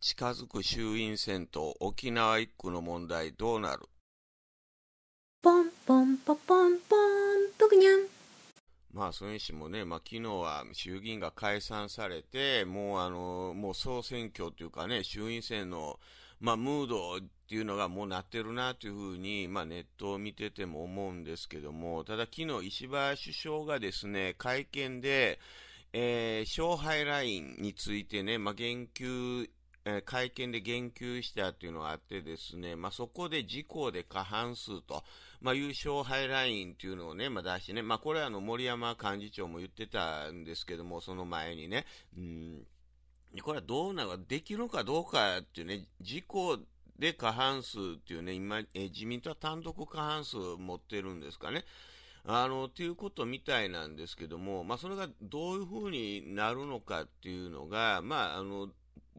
近づく衆院選と沖縄一区の問題どうなるポンポンポポンポンぷくニャンまあ、それにしてもね、まあ、昨日は衆議院が解散されて、もうあの、もう総選挙というかね、衆院選の、まあ、ムードっていうのがもうなってるなというふうに、まあ、ネットを見てても思うんですけども、ただ昨日石破首相がですね、会見で、えー、勝敗ラインについてね、まあ、言及え会見で言及したというのがあってですね、まあ、そこで自公で過半数と、まあ、いう勝敗ラインというのをね、まあ、出してね、まあ、これはあの森山幹事長も言ってたんですけども、その前にね、うん、これはどうなのか、できるのかどうかっていうね、自公で過半数っていうね、今、え自民党は単独過半数持ってるんですかね。あの、ということみたいなんですけども、まあ、それがどういうふうになるのかっていうのが、まあ、あの、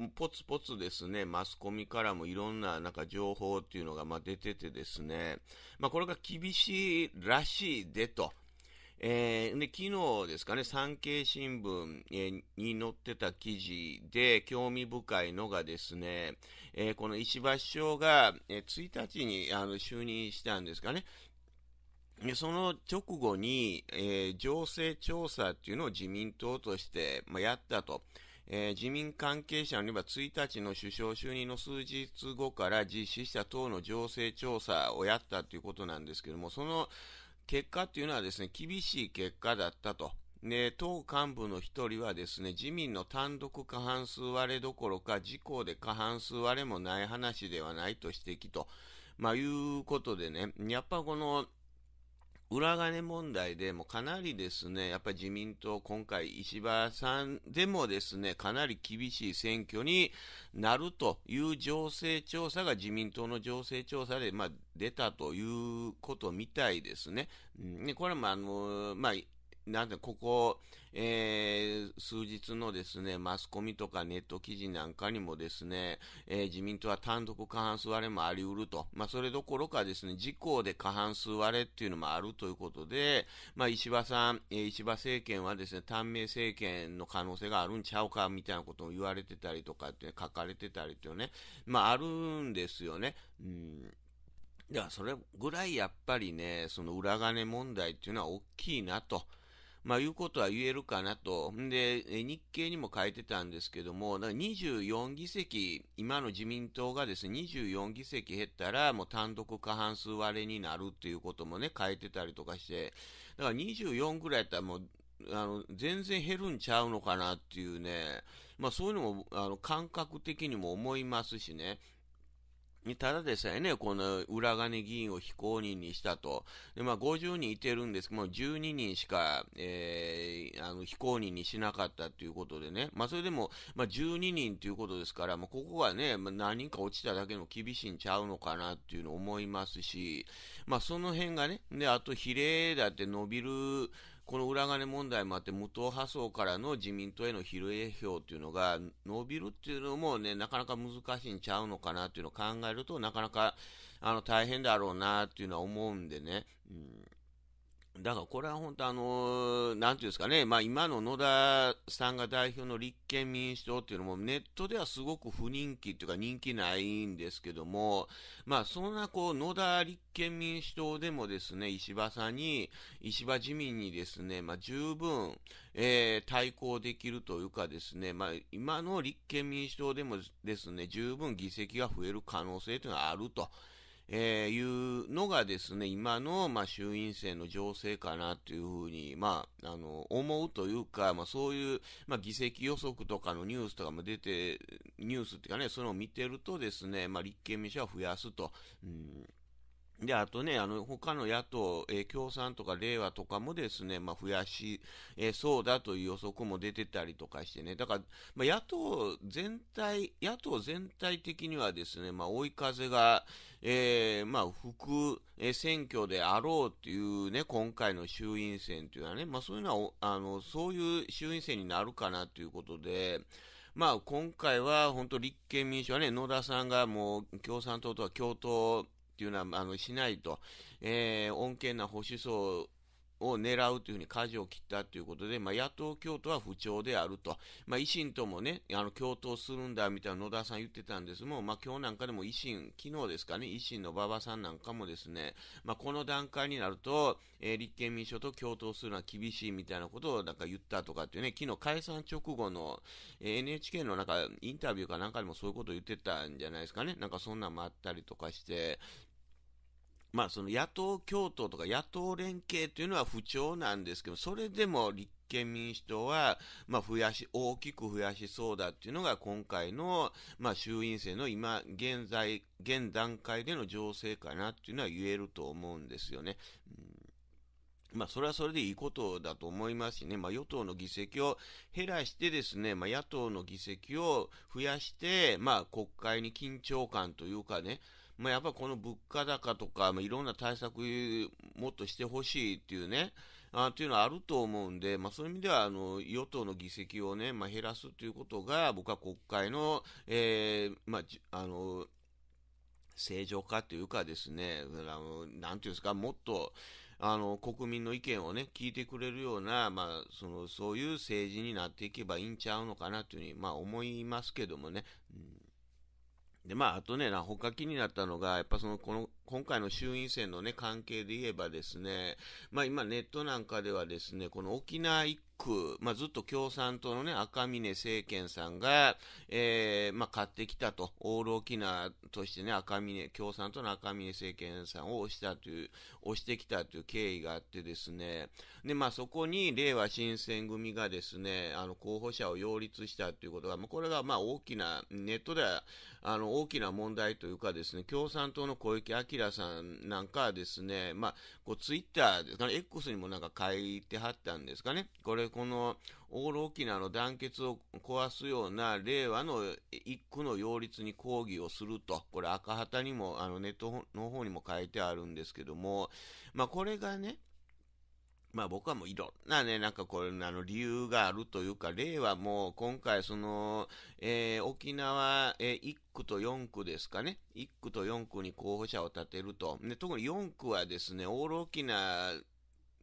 ポツポツですね、マスコミからもいろんななんか情報っていうのがま出ててですね、まあ、これが厳しいらしいでと。えー、で昨日ですかね、産経新聞、に載ってた記事で興味深いのがですね、えー、この石破首相が、1日にあの就任したんですかね、その直後に、え情勢調査っていうのを自民党として、まあ、やったと。えー、自民関係者によれば1日の首相就任の数日後から実施した党の情勢調査をやったということなんですけども、その結果っていうのはですね、厳しい結果だったと。で、党幹部の一人はですね、自民の単独過半数割れどころか、自公で過半数割れもない話ではないと指摘と、まあ、いうことでね、やっぱこの、裏金問題でもかなりですね、やっぱり自民党、今回、石破さんでもですね、かなり厳しい選挙になるという情勢調査が自民党の情勢調査で、まあ、出たということみたいですね。ねこれは、まあ、の、まあ、なんで、ここ、えー、数日のですね、マスコミとかネット記事なんかにもですね、えー、自民党は単独過半数割れもあり得ると。まあ、それどころかですね、自公で過半数割れっていうのもあるということで、まあ、石破さん、えー、石破政権はですね、短命政権の可能性があるんちゃうか、みたいなことも言われてたりとかって、書かれてたりっていうね、まあ、あるんですよね。うんだからそれぐらいやっぱりね、その裏金問題っていうのは大きいなと。まあ、いうことは言えるかなと。で、日経にも書いてたんですけども、だから24議席、今の自民党がですね、24議席減ったら、もう単独過半数割れになるっていうこともね、書いてたりとかして、だから24ぐらいやったらもう、あの、全然減るんちゃうのかなっていうね、まあそういうのも、あの、感覚的にも思いますしね。ただでさえね、この裏金議員を非公認にしたと。で、まあ、50人いてるんですけども、12人しか、えー、あの、非公認にしなかったということでね。まあ、それでも、まあ、12人ということですから、まあ、ここはね、まあ、何人か落ちただけの厳しいんちゃうのかなっていうのを思いますし、まあ、その辺がね、で、あと比例だって伸びる、この裏金問題もあって、無党派層からの自民党への比例票というのが伸びるっていうのもね、なかなか難しいんちゃうのかなっていうのを考えると、なかなかあの大変だろうなっていうのは思うんでね。うんだからこれは本当、あのなんていうんですかね、まあ、今の野田さんが代表の立憲民主党っていうのも、ネットではすごく不人気というか、人気ないんですけども、まあ、そんなこう野田立憲民主党でもですね、石破さんに、石破自民にですね、まあ、十分、えー、対抗できるというかですね、まあ、今の立憲民主党でもですね、十分議席が増える可能性というのはあると。えー、いうのがですね、今の、まあ、衆院選の情勢かなというふうに、まあ、あの、思うというか、まあ、そういう、まあ、議席予測とかのニュースとかも出て、ニュースっていうかね、そのを見てるとですね、まあ、立憲民主は増やすと、うんで、あとね、あの、他の野党、えー、共産とか令和とかもですね、まあ、増やし、えー、そうだという予測も出てたりとかしてね、だから、まあ、野党全体、野党全体的にはですね、まあ、追い風が、えー、まあ、えー、選挙であろうっていうね、今回の衆院選というのはね、まあ、そういうのは、あの、そういう衆院選になるかなということで、まあ、今回は本当立憲民主はね、野田さんがもう共産党とは共闘っていうのは、あの、しないと、えー、穏健な保守層を狙うというふうに舵を切ったということで、まあ、野党共闘は不調であると。まあ、維新ともね、あの、共闘するんだ、みたいな野田さん言ってたんですもん、まあ、今日なんかでも維新、昨日ですかね、維新の馬場さんなんかもですね、まあ、この段階になると、えー、立憲民主党と共闘するのは厳しいみたいなことをなんか言ったとかっていうね、昨日解散直後の、えー、NHK のなんかインタビューかなんかでもそういうことを言ってたんじゃないですかね。なんかそんなんもあったりとかして、まあ、その野党共闘とか野党連携というのは不調なんですけど、それでも立憲民主党は、まあ、増やし、大きく増やしそうだっていうのが今回の、まあ、衆院選の今、現在、現段階での情勢かなっていうのは言えると思うんですよね。まあ、それはそれでいいことだと思いますしね、まあ、与党の議席を減らしてですね、まあ、野党の議席を増やして、まあ、国会に緊張感というかね、まあ、やっぱこの物価高とか、まあ、いろんな対策もっとしてほしいっていうね、あというのはあると思うんで、まあ、そういう意味ではあの与党の議席をね、まあ、減らすということが、僕は国会の、えーまあ、あの正常化というかですね、あのなんていうんですか、もっとあの国民の意見をね、聞いてくれるような、まあその、そういう政治になっていけばいいんちゃうのかなというふうに、まあ、思いますけどもね。うんで、まあ、あとね、な、他気になったのが、やっぱその、この、今回の衆院選のね、関係で言えばですね、まあ今ネットなんかではですね、この沖縄一区、まあずっと共産党のね、赤峰政権さんが、ええー、まあ買ってきたと、オール沖縄としてね、赤峰、共産党の赤峰政権さんを押したという、押してきたという経緯があってですね、でまあそこに、令和新選組がですね、あの候補者を擁立したということが、まあこれがまあ大きな、ネットでは、あの大きな問題というかですね、共産党の小池晃さんなんかはですね、まあ、こうツイッターですかね、X にもなんか書いてはったんですかね、これ、このオール沖縄の団結を壊すような令和の一区の擁立に抗議をすると、これ、赤旗にも、あのネットの方にも書いてあるんですけども、まあ、これがね、まあ僕はもういろんなね、なんかこれ、あの、理由があるというか、例はもう今回その、えー、沖縄、えー、1区と4区ですかね。1区と4区に候補者を立てると。で、特に4区はですね、オール沖縄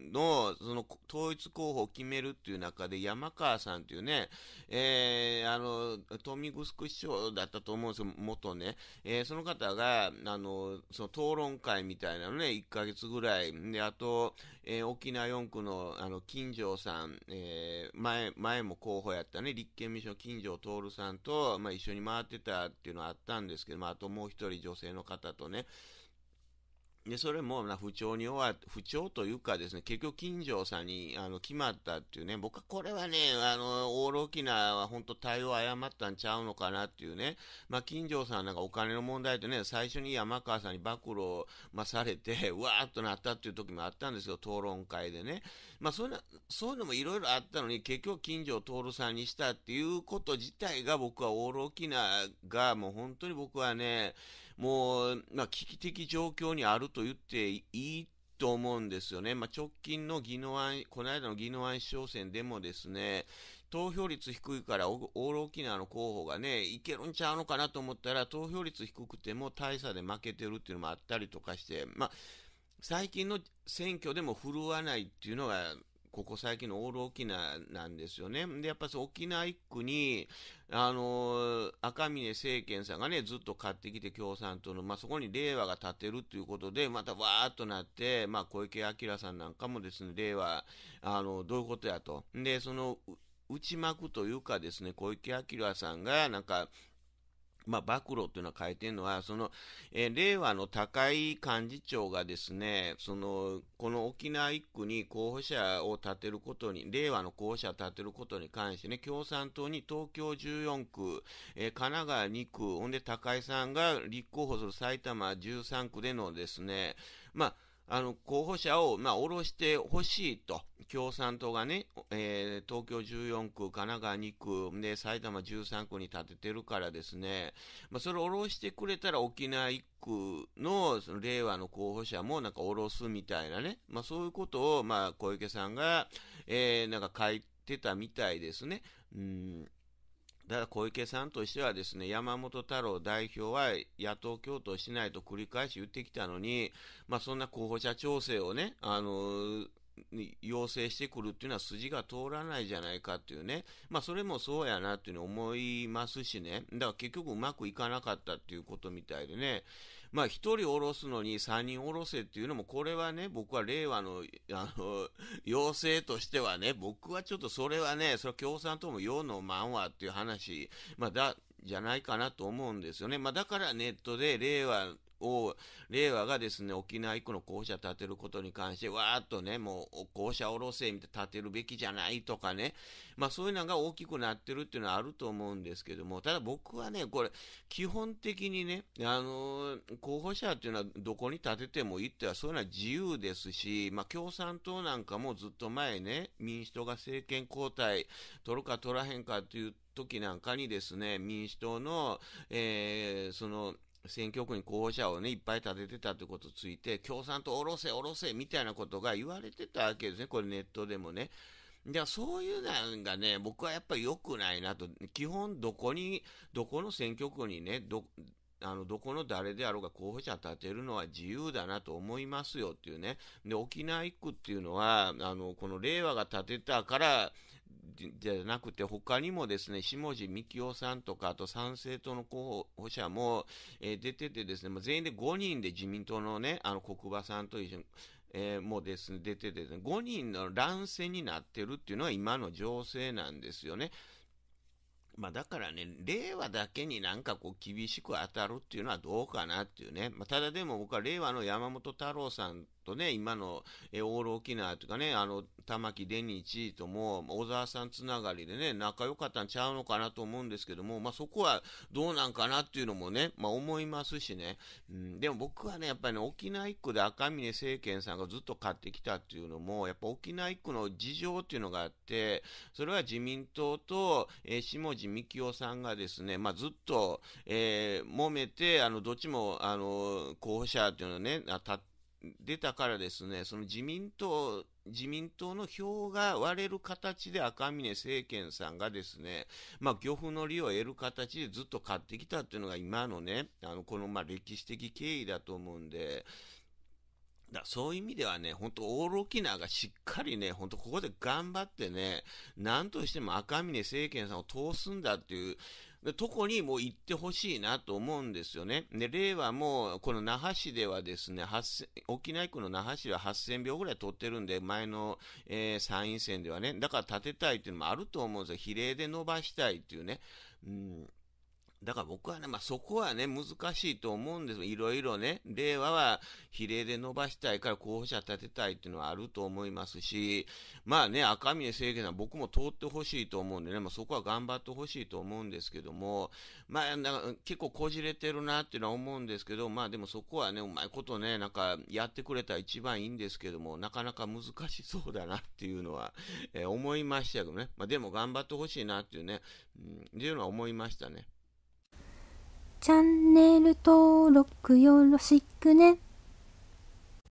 の、その、統一候補を決めるっていう中で、山川さんっていうね、えー、あの、富城市長だったと思うんですよ、元ね。えー、その方が、あの、その討論会みたいなのね、1ヶ月ぐらい。で、あと、えー、沖縄4区の、あの、金城さん、えー、前、前も候補やったね、立憲民主の金城徹さんと、まあ、一緒に回ってたっていうのはあったんですけど、まあ、あともう一人女性の方とね、で、それもな不調に終わ、不調というかですね、結局金城さんにあの決まったっていうね、僕はこれはね、あの、オール沖縄は本当対応誤ったんちゃうのかなっていうね、まあ、金城さんなんかお金の問題でね、最初に山川さんに暴露、まあ、されて、わーっとなったっていう時もあったんですよ、討論会でね。まあ、そういうの、そういうのもいろいろあったのに、結局金城徹さんにしたっていうこと自体が僕はオール沖縄がもう本当に僕はね、もう、まあ、危機的状況にあると言っていいと思うんですよね。まあ、直近の技能案、この間の宜野湾市長選でもですね、投票率低いからオール沖縄の候補がね、いけるんちゃうのかなと思ったら、投票率低くても大差で負けてるっていうのもあったりとかして、まあ、最近の選挙でも振るわないっていうのが、ここ最近のオール沖縄なんですよね。で、やっぱり沖縄一区に、あのー、赤嶺政権さんがね、ずっと買ってきて共産党の、まあ、そこに令和が立てるということで、またわーっとなって、まあ、小池晃さんなんかもですね、令和、あの、どういうことやと。で、その、内幕というかですね、小池晃さんが、なんか、まあ、暴露っていうのは変えてるのは、その、えー、令和の高井幹事長がですね、その、この沖縄一区に候補者を立てることに、令和の候補者を立てることに関してね、共産党に東京14区、えー、神奈川2区、ほんで高井さんが立候補する埼玉13区でのですね、まあ、あの、候補者を、まあ、下ろしてほしいと、共産党がね、えー、東京14区、神奈川2区、で、埼玉13区に立ててるからですね、まあ、それを下ろしてくれたら沖縄1区の、その、令和の候補者もなんか下ろすみたいなね、まあ、そういうことを、まあ、小池さんが、えー、なんか書いてたみたいですね。うんだから小池さんとしてはですね、山本太郎代表は野党共闘しないと繰り返し言ってきたのに、まあそんな候補者調整をね、あのー要請してくるっていうのは筋が通らないじゃないかっていうね、まあそれもそうやなっていうに思いますしね、だから結局うまくいかなかったっていうことみたいでね、まあ1人下ろすのに3人下ろせっていうのも、これはね、僕は令和のあの要請としてはね、僕はちょっとそれはね、それ共産党も世のまんわっていう話、まあだ、じゃないかなと思うんですよね。まあ、だからネットで令和を、令和がですね、沖縄以降の校舎建てることに関して、わーっとね、もう校舎おろせ、みたいな建てるべきじゃないとかね、まあそういうのが大きくなってるっていうのはあると思うんですけども、ただ僕はね、これ、基本的にね、あのー、候補者っていうのはどこに建ててもいいっては、そういうのは自由ですし、まあ共産党なんかもずっと前ね、民主党が政権交代取るか取らへんかっていう時なんかにですね、民主党の、えー、その、選挙区に候補者をね、いっぱい立ててたってことついて、共産党おろせおろせみたいなことが言われてたわけですね、これネットでもね。じゃあそういうのがね、僕はやっぱり良くないなと、基本どこに、どこの選挙区にね、ど、あの、どこの誰であろうが候補者立てるのは自由だなと思いますよっていうね。で、沖縄1区っていうのは、あの、この令和が立てたから、じゃなくて、他にもですね、下地幹夫さんとか、あと参政党の候補者も、えー、出ててですね、まあ、全員で5人で自民党のね、あの、国場さんと一緒に、えー、もうですね、出てて、ね、5人の乱戦になってるっていうのは今の情勢なんですよね。まあだからね、令和だけになんかこう厳しく当たるっていうのはどうかなっていうね。まあただでも僕は令和の山本太郎さんとね、今の、えオール沖縄とかね、あの、玉城デニーチーとも、小沢さんつながりでね、仲良かったんちゃうのかなと思うんですけども、まあ、そこはどうなんかなっていうのもね、まあ、思いますしね、うん、でも僕はね、やっぱりね、沖縄一区で赤嶺政権さんがずっと買ってきたっていうのも、やっぱ沖縄一区の事情っていうのがあって、それは自民党と、え下地幹夫さんがですね、まあ、ずっと、えー、揉めて、あの、どっちも、あの、候補者っていうのね、立って、出たからですね、その自民党、自民党の票が割れる形で赤嶺政権さんがですね、まあ、漁夫の利を得る形でずっと買ってきたっていうのが今のね、あの、このまあ歴史的経緯だと思うんで、だそういう意味ではね、ほんとオール沖縄がしっかりね、ほんとここで頑張ってね、なんとしても赤嶺政権さんを通すんだっていう、でとこにもう行ってほしいなと思うんですよね。で、令和も、この那覇市ではですね、沖縄区の那覇市は8000票ぐらい取ってるんで、前の、えー、参院選ではね、だから立てたいっていうのもあると思うんですよ。比例で伸ばしたいっていうね。うんだから僕はね、まあ、そこはね、難しいと思うんです。いろいろね、令和は比例で伸ばしたいから候補者立てたいっていうのはあると思いますし、まあね、赤嶺政権は僕も通ってほしいと思うんでね、まあ、そこは頑張ってほしいと思うんですけども、まあ、なんか結構こじれてるなっていうのは思うんですけど、まあでもそこはね、うまいことね、なんかやってくれたら一番いいんですけども、なかなか難しそうだなっていうのは、えー、思いましたけどね、まあでも頑張ってほしいなっていうね、うん、っていうのは思いましたね。チャンネル登録よろしくね。